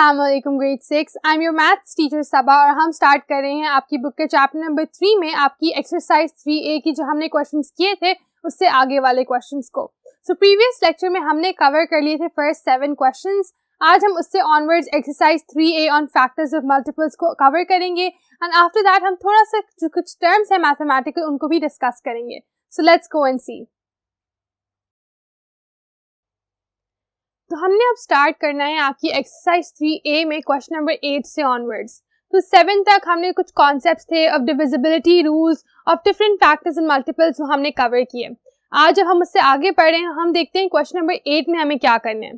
Aslam grade six I am your maths teacher Saba और हम start कर रहे हैं आपकी बुक के चैप्टर नंबर थ्री में आपकी एक्सरसाइज थ्री ए की जो हमने क्वेश्चन किए थे उससे आगे वाले क्वेश्चन को सो प्रीवियस लेक्चर में हमने कवर कर लिए थे फर्स्ट सेवन क्वेश्चन आज हम उससे onwards exercise three A on factors of multiples को कवर करेंगे एंड आफ्टर दैट हम थोड़ा सा जो कुछ टर्म्स हैं मैथमेटिकल उनको भी डिस्कस करेंगे सो लेट्स गो एंड सी तो हमने अब स्टार्ट करना है आपकी एक्सरसाइज थ्री ए में क्वेश्चन नंबर एट से ऑनवर्ड्स तो सेवन तक हमने कुछ कॉन्सेप्ट थे of divisibility rules of different factors and multiples वो हमने कवर किए आज जब हम उससे आगे पढ़ रहे हैं हम देखते हैं क्वेश्चन नंबर एट में हमें क्या करना है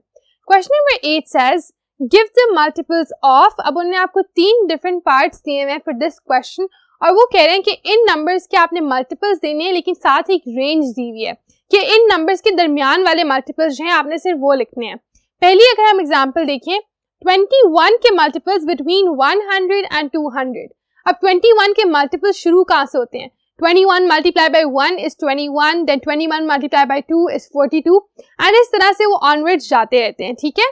question number eight says give the multiples of अब उन्होंने आपको तीन डिफरेंट पार्ट्स दिए हुए हैं फॉर दिस क्वेश्चन और वो कह रहे हैं कि इन नंबर्स के आपने मल्टीपल्स देने हैं लेकिन साथ ही एक रेंज दी हुई है कि इन नंबर्स के दरमियान वाले मल्टीपल्स जो हैं आपने सिर्फ वो लिखने हैं पहली अगर हम एग्जाम्पल देखें 21 के मल्टीपल्स बिटवीन 100 एंड 200 अब 21 के मल्टीपल्स शुरू कहाँ से होते हैं 21 multiply by one is twenty one then twenty one multiply by two is forty two and इस तरह से वो ऑनवर्ड जाते रहते हैं ठीक है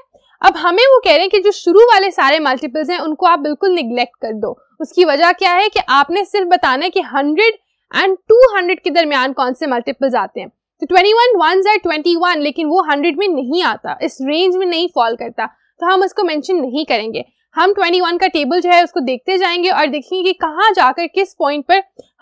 अब हमें वो कह रहे हैं कि जो शुरू वाले सारे मल्टीपल्स हैं उनको आप बिल्कुल निग्लेक्ट कर दो उसकी वजह क्या है कि आपने सिर्फ बताना है कि हंड्रेड एंड टू हंड्रेड के दरमियान कौन से मल्टीपल्स आते हैं तो twenty one ones are twenty one लेकिन वो हंड्रेड में नहीं आता इस रेंज में नहीं फॉल करता तो हम उसको मैंशन नहीं करेंगे हम 21 का टेबल जो है उसको देखते जाएंगे और देखेंगे कि कहाँ जाकर किस पॉइंट पर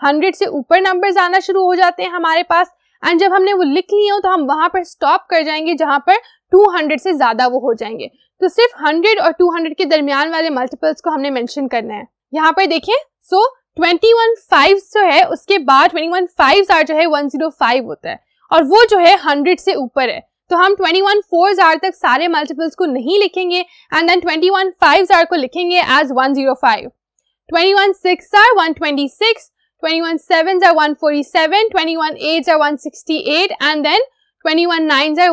100 से ऊपर नंबर्स आना शुरू हो जाते हैं हमारे पास एंड जब हमने वो लिख लिए हो तो हम वहां पर स्टॉप कर जाएंगे जहां पर 200 से ज्यादा वो हो जाएंगे तो सिर्फ 100 और 200 के दरमियान वाले मल्टीपल्स को हमने मेंशन करना है यहाँ पर देखिए सो ट्वेंटी वन फाइव जो है उसके बाद ट्वेंटी वन फाइव आर जो है वन जीरो फाइव होता है और वो जो है हंड्रेड से ऊपर है तो हम ट्वेंटी फोर्स आर तक सारे मल्टीपल्स को नहीं लिखेंगे एंड देन 21 फाइव्स आर को लिखेंगे as twenty one sixes are 126 21 sevens are 147 21 eights are eight and then 21 nines are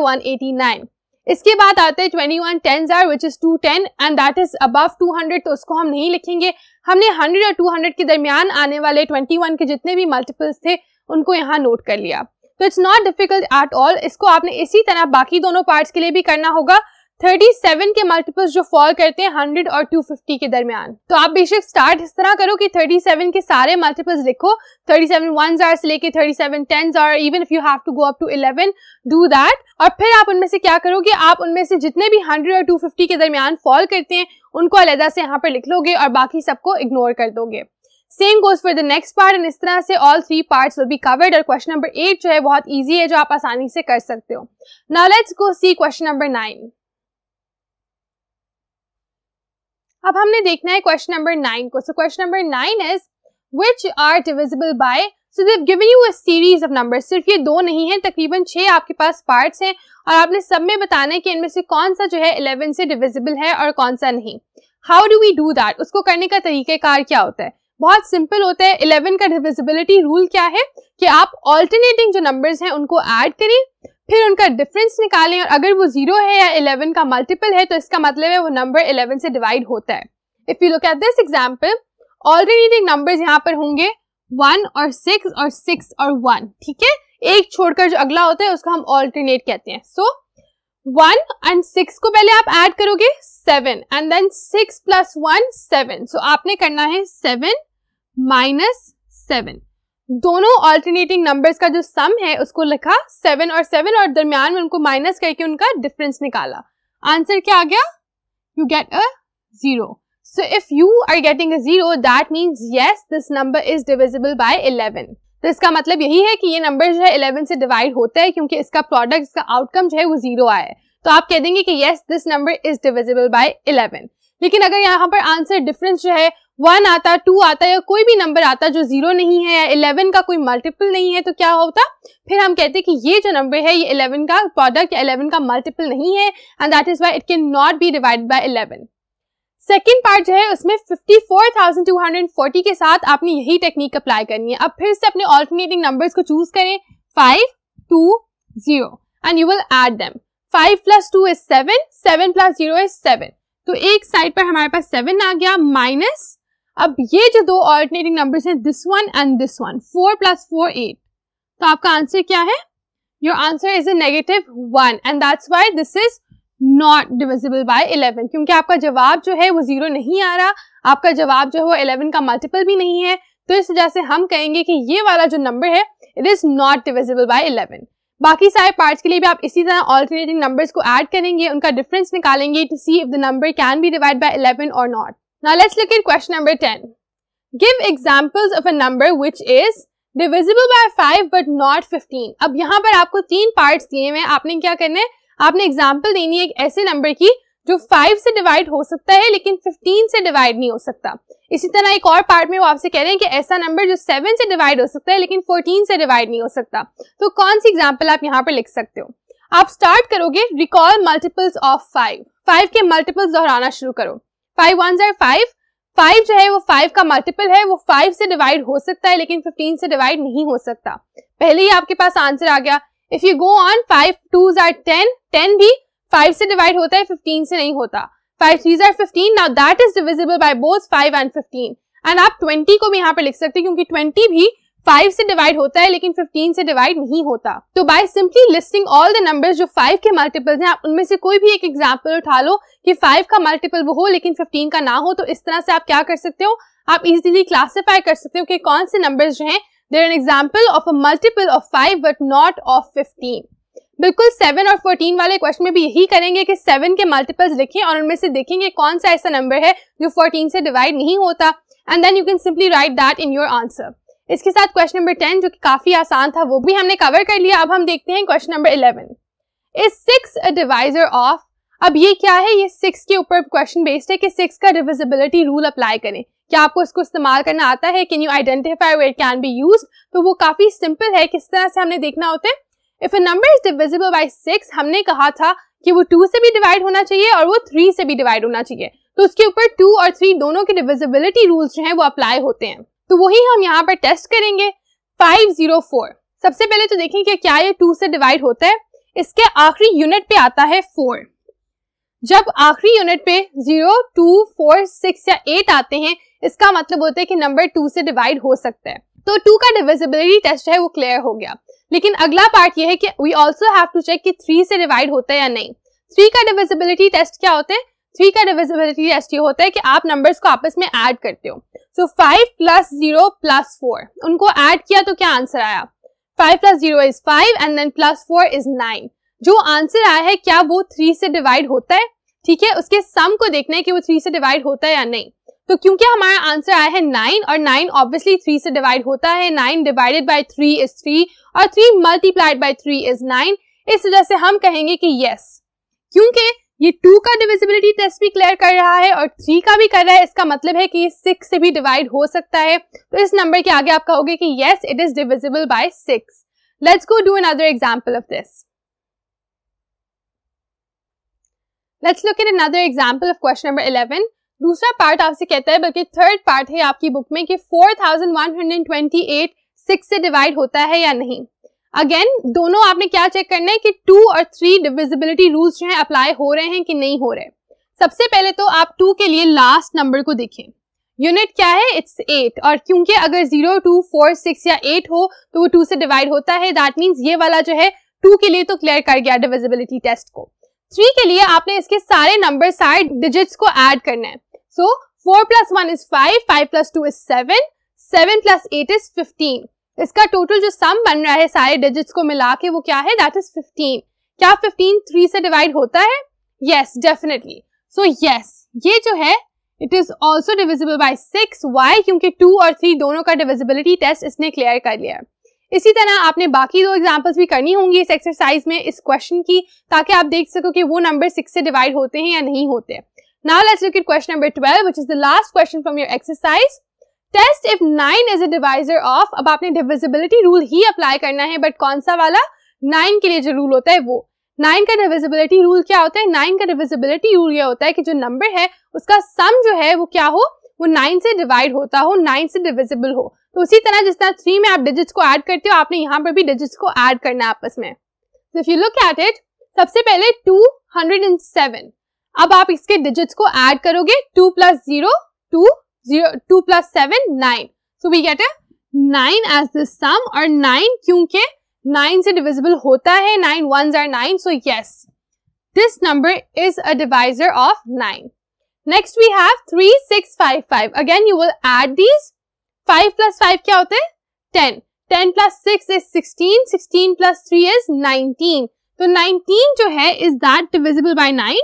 nine इसके बाद आते twenty one tens are which is two ten and that is above two hundred तो उसको हम नहीं लिखेंगे हमने हंड्रेड और टू हंड्रेड के दरमियान आने वाले ट्वेंटी वन के जितने भी मल्टीपल्स थे उनको यहाँ नोट कर लिया तो it's not difficult at all इसको आपने इसी तरह बाकी दोनों पार्ट्स के लिए भी करना होगा 37 के मल्टीपल्स जो फॉल करते हैं 100 और 250 के दरमियान तो आप बेशक स्टार्ट इस तरह करो कि 37 के सारे मल्टीपल्स लिखो 37 सेवन वन से लेके 37 सेवन टेन और even if you have to go up to 11 do that और फिर आप उनमें से क्या करोगे आप उनमें से जितने भी 100 और 250 के दरमियान फॉल करते हैं उनको अलहदा से यहाँ पर लिख लोगे और बाकी सबको इग्नोर कर दोगे same goes for the next part and इस तरह से all three part will be covered और क्वेश्चन नंबर एट जो है बहुत ईजी है जो आप आसानी से कर सकते हो नॉलेज को go see question number nine अब हमने देखना है क्वेश्चन नंबर नाइन को so question number nine is which are divisible by so they given you a series of number सिर्फ ये दो नहीं है तकरीबन छह आपके पास पार्ट्स हैं और आपने सब में बताना है कि इनमें से कौन सा जो है इलेवन से डिविजिबल है और कौन सा नहीं how do we do that उसको करने का तरीकेकार क्या होता है बहुत सिंपल होता है इलेवन का डिविजिबिलिटी रूल क्या है कि आप ऑल्टरनेटिंग जो नंबर्स हैं उनको ऐड करें फिर उनका डिफरेंस निकालें और अगर वो जीरो है या इलेवन का मल्टीपल है तो इसका मतलब है वो नंबर इलेवन से डिवाइड होता है if you look at this example already number यहाँ पर होंगे वन और सिक्स और सिक्स और वन ठीक है एक छोड़कर जो अगला होता है उसका हम ऑल्टरनेट कहते हैं सो वन एंड सिक्स को पहले आप ऐड करोगे seven and then six plus one seven so आपने करना है सेवन माइनस सेवन दोनों ऑल्टरनेटिंग नंबर्स का जो सम है उसको लिखा सेवन और सेवन और दरमियान में उनको माइनस करके उनका डिफरेंस निकाला आंसर क्या आ गया you get a zero so if you are getting a zero that means yes, this number is divisible by eleven तो इसका मतलब यही है कि ये नंबर जो है इलेवन से डिवाइड होता है क्योंकि इसका प्रोडक्ट इसका आउटकम जो है वो जीरो आया है तो आप कह देंगे कि yes this number is divisible by eleven लेकिन अगर यहाँ पर आंसर डिफरेंस जो है वन आता टू आता या कोई भी नंबर आता जो जीरो नहीं है या इलेवन का कोई मल्टीपल नहीं है तो क्या होता फिर हम कहते हैं कि ये जो नंबर है ये इलेवन का प्रोडक्ट या इलेवन का मल्टीपल नहीं है and that is why it can not be divide by eleven second part जो है उसमें 54,240 के साथ आपने यही टेक्निक अप्लाई करनी है अब फिर से अपने ऑल्टरनेटिंग नंबर्स को चूज करें 5, 2, 0 and you will add them 5 plus two is 7, 7 plus zero is 7 तो एक साइड पर हमारे पास 7 आ गया माइनस अब ये जो दो ऑल्टरनेटिंग नंबर्स हैं this one and this one four plus four eight तो आपका आंसर क्या है your answer is a negative one and that's why this is not divisible by eleven क्योंकि आपका जवाब जो है वो जीरो नहीं आ रहा आपका जवाब जो है वो इलेवन का मल्टीपल भी नहीं है तो इस वजह से हम कहेंगे कि ये वाला जो नंबर है it is not divisible by eleven बाकी सारे पार्ट्स के लिए भी आप इसी तरह ऑल्टरनेटिंग नंबर्स को ऐड करेंगे उनका डिफरेंस निकालेंगे to see if the number can be divide by eleven और not Now let's look at question number 10. Give examples of a number which is divisible by 5 but not 15. अब यहाँ पर आपको तीन parts दिए हैं आपने क्या करने आपने example देनी है एक ऐसे number की जो 5 से divide हो सकता है लेकिन 15 से divide नहीं हो सकता इसी तरह एक और पार्ट में वो आपसे कह रहे हैं कि ऐसा नंबर जो 7 से divide हो सकता है लेकिन 14 से divide नहीं हो सकता तो कौन सी एग्जाम्पल आप यहाँ पर लिख सकते हो आप स्टार्ट करोगे recall multiples of five five के मल्टीपल्स दोहराना शुरू करो five one are five five जो है वो फाइव का मल्टीपल है वो फाइव से डिवाइड हो सकता है लेकिन फिफ्टीन से डिवाइड नहीं हो सकता पहले ही आपके पास आंसर आ गया if you go on five two are ten ten भी फाइव से डिवाइड होता है फिफ्टीन से नहीं होता five three are fifteen now that is divisible by both five and fifteen and आप ट्वेंटी को भी यहाँ पर लिख सकते हैं क्योंकि ट्वेंटी भी फाइव से डिवाइड होता है लेकिन फिफ्टीन से डिवाइड नहीं होता तो by simply listing all the numbers जो फाइव के मल्टीपल्स हैं आप उनमें से कोई भी एक एग्जांपल उठा लो कि फाइव का मल्टीपल वो हो लेकिन फिफ्टीन का ना हो तो इस तरह से आप क्या कर सकते हो आप इजिली क्लासीफाई कर सकते हो कि कौन से नंबर जो है there an example of a multiple of five but not of fifteen बिल्कुल सेवन और फोर्टीन वाले क्वेश्चन में भी यही करेंगे कि सेवन के मल्टीपल्स लिखें और उनमें से देखेंगे कौन सा ऐसा नंबर है जो फोर्टीन से डिवाइड नहीं होता and then you can simply write that in your answer इसके साथ क्वेश्चन नंबर टेन जो कि काफी आसान था वो भी हमने कवर कर लिया अब हम देखते हैं question number eleven is six a divisor of अब ये क्या है ये सिक्स के ऊपर क्वेश्चन बेस्ड है कि सिक्स का डिविजिबिलिटी रूल अप्लाई करें क्या आपको इसको इस्तेमाल करना आता है can you identify what can be use तो वो काफी सिंपल है किस तरह से हमने देखना होता है if a number is divisible by six हमने कहा था कि वो टू से भी डिवाइड होना चाहिए और वो थ्री से भी डिवाइड होना चाहिए तो उसके ऊपर टू और थ्री दोनों के डिविजिबिलिटी रूल्स जो हैं वो अप्लाई होते हैं तो वही हम यहाँ पर टेस्ट करेंगे 504 सबसे पहले तो देखें कि क्या ये टू से डिवाइड होता है इसके आखिरी यूनिट पे आता है फोर जब आखिरी यूनिट पे जीरो टू फोर सिक्स या एट आते हैं इसका मतलब होता है कि नंबर टू से डिवाइड हो सकता है तो टू का डिविजिबिलिटी टेस्ट है वो क्लियर हो गया लेकिन अगला पार्ट ये है कि we also have to check कि थ्री से डिवाइड होता है या नहीं थ्री का डिविजिबिलिटी टेस्ट क्या होता है थ्री का डिविजिबिलिटी टेस्ट ये होता है कि आप नंबर्स को आपस में ऐड करते हो so five plus zero plus four उनको ऐड किया तो क्या आंसर आया five plus zero is five and then plus four is nine जो आंसर आया है क्या वो थ्री से डिवाइड होता है ठीक है उसके सम को देखना है कि वो थ्री से डिवाइड होता है या नहीं तो क्योंकि हमारा आंसर आया है नाइन और नाइन ऑब्वियसली थ्री से डिवाइड होता है nine divided by three is three और three multiplied by three is nine इस वजह से हम कहेंगे कि यस क्योंकि ये टू का डिविजिबिलिटी टेस्ट भी क्लियर कर रहा है और थ्री का भी कर रहा है इसका मतलब है कि ये सिक्स से भी डिवाइड हो सकता है तो इस नंबर के आगे आप कहोगे कि yes it is divisible by six let's go do another example of this let's look at another example of question number eleven दूसरा पार्ट आपसे कहता है बल्कि थर्ड पार्ट है आपकी बुक में कि four thousand one hundred twenty eight six से डिवाइड होता है या नहीं अगेन दोनों आपने क्या चेक करना है कि टू और थ्री डिविजिबिलिटी रूल्स जो है अप्लाई हो रहे हैं कि नहीं हो रहे सबसे पहले तो आप टू के लिए लास्ट नंबर को देखें यूनिट क्या है इट्स एट और क्योंकि अगर जीरो टू फोर सिक्स या एट हो तो वो टू से डिवाइड होता है दैट मीन्स ये वाला जो है टू के लिए तो क्लियर कर गया डिविजिबिलिटी टेस्ट को थ्री के लिए आपने इसके सारे नंबर सारे डिजिट्स को ऐड करना है so four plus one is five five plus two is seven seven plus eight is fifteen इसका टोटल जो सम बन रहा है सारे डिजिट्स को मिला के वो क्या है दैट इज 15 क्या 15 थ्री से डिवाइड होता है यस डेफिनेटली सो यस ये जो है it is also divisible by six why क्योंकि टू और थ्री दोनों का डिविजिबिलिटी टेस्ट इसने क्लियर कर लिया है इसी तरह आपने बाकी दो एग्जाम्पल्स भी करनी होंगी इस एक्सरसाइज में इस क्वेश्चन की ताकि आप देख सको कि वो नंबर सिक्स से डिवाइड होते हैं या नहीं होते now let's look it question number twelve which is the last question from your exercise test if nine is a divisor of अब आपने डिविजिबिलिटी रूल ही अप्लाई करना है बट कौन सा वाला नाइन के लिए जो रूल होता है वो नाइन का डिविजिबिलिटी रूल क्या होता है नाइन का डिविजिबिलिटी रूल ये होता है कि जो नंबर है उसका सम जो है वो क्या हो वो नाइन से डिवाइड होता हो नाइन से डिविजिबल हो तो उसी तरह जिस तरह थ्री में आप डिजिट्स को ऐड करते हो आपने यहाँ पर भी डिजिट्स को ऐड करना है आपस में if you look at it सबसे पहले टू हंड्रेड एंड सेवन अब आप इसके डिजिट्स को ऐड करोगे two plus zero two zero, 2 plus 7, 9. So, we get a 9 as the sum or 9 क्योंकि 9 से divisible होता है 9 ones are 9. So, yes, this number is a divisor of 9. Next, we have 3, 6, 5, 5. Again, you will add these. 5 plus 5 क्या होते हैं 10. 10 plus 6 is 16. 16 plus 3 is 19. तो 19 जो है, is that divisible by 9?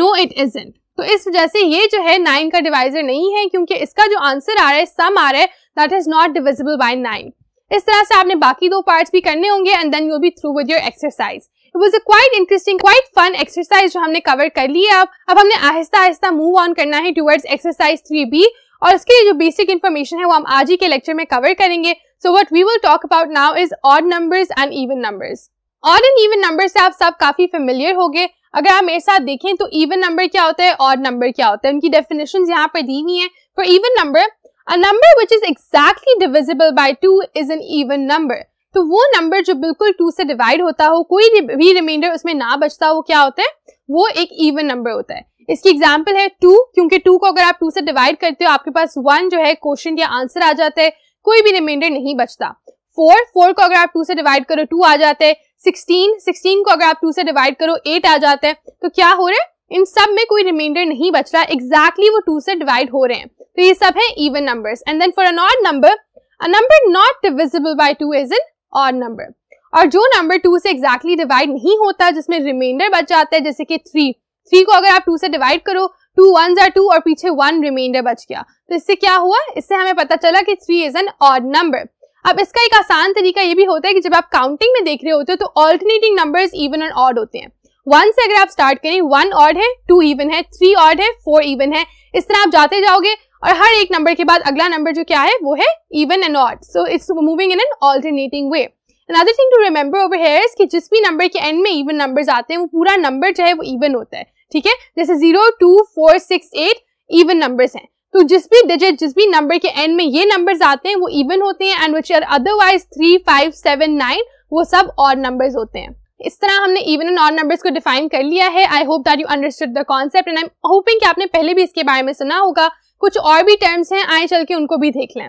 No, it isn't. तो इस वजह से ये जो है नाइन का डिवाइजर नहीं है क्योंकि इसका जो आंसर आ रहा है सम आ रहा है that is not divisible by nine इस तरह से आपने बाकी दो पार्ट्स भी करने होंगे and then you be through with your exercise it was a quite interesting quite fun exercise जो हमने कवर कर लिया अब अब हमने आहिस्ता आहिस्ता मूव ऑन करना है टूवर्ड्स एक्सरसाइज थ्री बी और इसके लिए जो बेसिक इन्फॉर्मेशन है वो हम आज ही के लेक्चर में कवर करेंगे so what we will talk about now is odd numbers and even numbers odd and even number से आप सब काफी फेमिलियर हो गए अगर आप मेरे साथ देखें तो इवन नंबर क्या होता है और नंबर क्या होता है उनकी डेफिनेशन यहाँ पर दी हुई है for even number a number which is exactly divisible by two is an even number तो वो नंबर जो बिल्कुल टू से डिवाइड होता हो कोई भी रिमाइंडर उसमें ना बचता हो क्या होता है वो एक इवन नंबर होता है इसकी एग्जाम्पल है टू क्योंकि टू को अगर आप टू से डिवाइड करते हो आपके पास वन जो है क्वेश्चन या आंसर आ जाता है कोई भी रिमाइंडर नहीं बचता फोर फोर को अगर आप टू से डिवाइड करो टू आ जाते हैं सिक्सटीन सिक्सटीन को अगर आप टू से डिवाइड करो एट आ जाता है तो क्या हो रहा है इन सब में कोई रिमाइंडर नहीं बच रहा एग्जैक्टली exactly वो टू से डिवाइड हो रहे हैं तो ये सब है even number and then for an odd number a number not divisible by two is an odd number और जो नंबर टू से एग्जैक्टली exactly डिवाइड नहीं होता जिसमें रिमाइंडर बच जाता है जैसे कि थ्री थ्री को अगर आप टू से डिवाइड करो टू वन जर टू और पीछे वन रिमाइंडर बच गया तो इससे क्या हुआ इससे हमें पता चला कि three is an odd number अब इसका एक आसान तरीका ये भी होता है कि जब आप काउंटिंग में देख रहे होते हो तो alternating numbers even and odd होते हैं वन से अगर आप स्टार्ट करें वन ऑड है टू इवन है थ्री ऑड है फोर इवन है इस तरह आप जाते जाओगे और हर एक नंबर के बाद अगला नंबर जो क्या है वो है even and odd so it's moving in an alternating way another thing to remember over here कि जिस भी नंबर के एंड में इवन नंबर आते हैं वो पूरा नंबर जो है वो इवन होता है ठीक है जैसे zero two four six eight even numbers हैं तो जिस भी डिजिट जिस भी नंबर के एंड में ये नंबर्स आते हैं वो इवन होते हैं and which are otherwise three five seven nine वो सब और नंबर्स होते हैं इस तरह हमने इवन एंड ऑड नंबर्स को डिफाइन कर लिया है I hope that you understood the concept and I am hoping कि आपने पहले भी इसके बारे में सुना होगा कुछ और भी टर्म्स हैं आए चल के उनको भी देख लें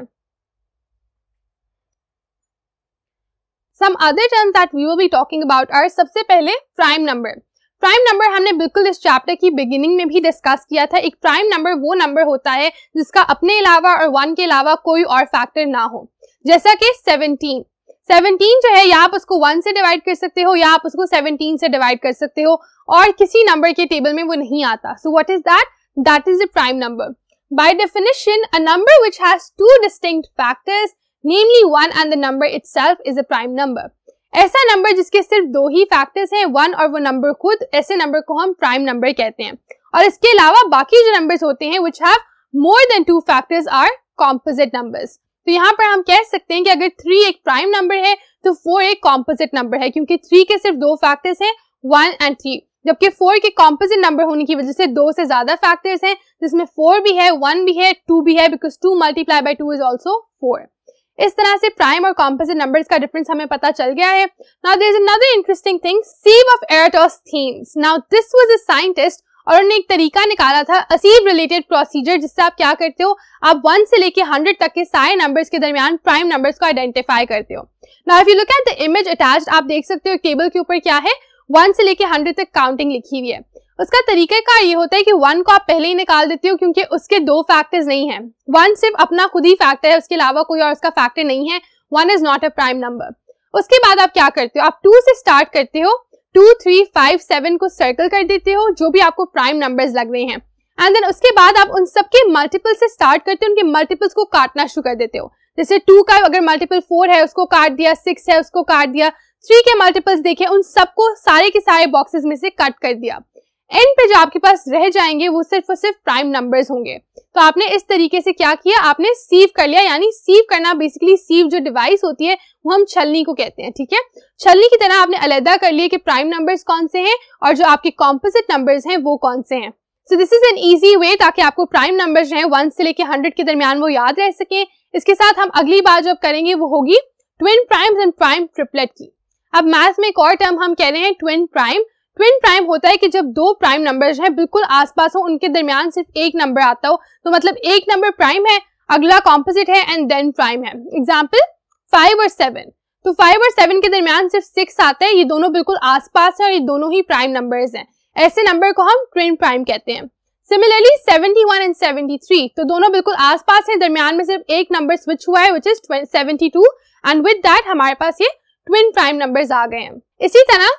some other terms that we will be talking about are सबसे पहले प्राइम नंबर प्राइम नंबर हमने बिल्कुल इस चैप्टर की बिगिनिंग में भी डिस्कस किया था एक प्राइम नंबर वो नंबर होता है जिसका अपने अलावा और वन के अलावा कोई और फैक्टर ना हो जैसा कि सेवनटीन 17 जो है या आप उसको वन से डिवाइड कर सकते हो या आप उसको 17 से डिवाइड कर सकते हो और किसी नंबर के टेबल में वो नहीं आता so what is that that is a prime number By definition, a number which has two distinct factors, namely 1 and the number itself is a prime number ऐसा नंबर जिसके सिर्फ दो ही फैक्टर्स हैं वन और वो नंबर खुद ऐसे number को हम प्राइम नंबर कहते हैं और इसके अलावा बाकी जो नंबर्स होते हैं which have more than two factors are composite numbers तो यहाँ पर हम कह सकते हैं कि अगर थ्री एक प्राइम नंबर है तो फोर एक कॉम्पोजिट नंबर है क्योंकि थ्री के सिर्फ दो फैक्टर्स हैं वन एंड थ्री जबकि फोर के कॉम्पोजिट नंबर होने की वजह से दो से ज्यादा फैक्टर्स हैं जिसमें फोर भी है वन भी है टू भी है because two multiply by two is also four इस तरह से प्राइम और कॉम्पोजिट नंबर्स का डिफरेंस हमें पता चल गया है now there is another interesting thing sieve of Eratosthenes now this was a scientist और उन्होंने एक तरीका निकाला था असीब रिलेटेड प्रोसीजर जिससे आप क्या करते हो आप वन से लेके हंड्रेड तक के सारे नंबर्स के दरमियान प्राइम नंबर्स को आइडेंटिफाई करते हो now if you look at the image attached आप देख सकते हो टेबल के ऊपर क्या है वन से लेके हंड्रेड तक काउंटिंग लिखी हुई है उसका तरीक़ेकार ये होता है कि वन को आप पहले ही निकाल देती हो क्योंकि उसके दो फैक्टर्स नहीं है वन सिर्फ अपना खुद ही फैक्टर है उसके अलावा कोई और उसका फैक्टर नहीं है one is not a prime number उसके बाद आप क्या करते हो आप टू से स्टार्ट करते हो टू थ्री फाइव सेवन को सर्कल कर देते हो जो भी आपको प्राइम नंबर्स लग रहे हैं एंड देन उसके बाद आप उन सबके मल्टीपल से स्टार्ट करते हो उनके मल्टीपल्स को काटना शुरू कर देते हो जैसे टू का अगर मल्टीपल फोर है उसको काट दिया सिक्स है उसको काट दिया थ्री के मल्टीपल्स देखे उन सबको सारे के सारे बॉक्सेस में से कट कर दिया एंड पे जो आपके पास रह जाएंगे वो सिर्फ और सिर्फ प्राइम नंबर्स होंगे तो आपने इस तरीके से क्या किया आपने सीव कर लिया यानी सीव करना बेसिकली सीव जो डिवाइस होती है वो हम छलनी को कहते हैं ठीक है छलनी की तरह आपने अलहदा कर लिया कि प्राइम नंबर्स कौन से हैं और जो आपके कॉम्पोजिट नंबर्स हैं वो कौन से हैं so this is an easy way ताकि आपको प्राइम नंबर जो है वन से लेके हंड्रेड के दरमियान वो याद रह सके इसके साथ हम अगली बार जो करेंगे वो होगी twin prime and prime triplet की अब मैथ्स में एक और टर्म हम कह रहे हैं ट्विन प्राइम ट्विन प्राइम होता है कि जब दो प्राइम नंबर्स हैं बिल्कुल आसपास हो उनके दरमियान सिर्फ एक नंबर आता हो तो मतलब एक नंबर प्राइम है अगला कॉम्पोजिट है एंड देन प्राइम है एग्जाम्पल फाइव और सेवन तो फाइव और सेवन के दरमियान सिर्फ सिक्स आता है ये दोनों बिल्कुल आसपास है और ये दोनों ही प्राइम नंबर है ऐसे नंबर को हम ट्विन प्राइम कहते हैं similarly seventy one and seventy three तो दोनों बिल्कुल आस पास है दरमियान में सिर्फ एक नंबर स्विच हुआ है which is seventy two and with that हमारे पास ये ट्विन प्राइम नंबर आ गए हैं इसी तरह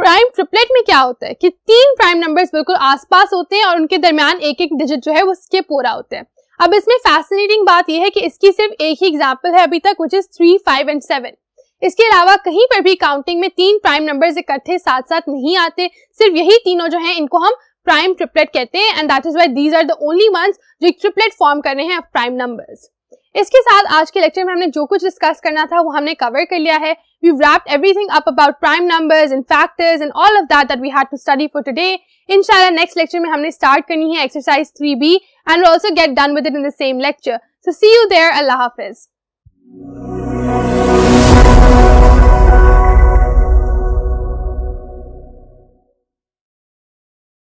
प्राइम ट्रिपलेट में क्या होता है कि तीन प्राइम नंबर्स बिल्कुल आसपास होते हैं और उनके दरमियान एक एक डिजिट जो है वो स्किप पूरा होते हैं अब इसमें फैसिनेटिंग बात यह है कि इसकी सिर्फ एक ही एग्जाम्पल है अभी तक which is three five and seven इसके अलावा कहीं पर भी काउंटिंग में तीन प्राइम नंबर्स इकट्ठे साथ साथ नहीं आते सिर्फ यही तीनों जो हैं इनको हम प्राइम ट्रिपलेट कहते हैं and that is why these are the only ones जो एक ट्रिपलेट फॉर्म कर रहे हैं प्राइम नंबर्स इसके साथ आज के लेक्चर में हमने जो कुछ डिस्कस करना था वो हमने कवर कर लिया है We've wrapped everything up about prime numbers and factors and all of that that we had to study for today. Inshallah, next lecture we humne start karni hai exercise 3B and we'll also get done with it in the same lecture. So see you there. Allah Hafiz.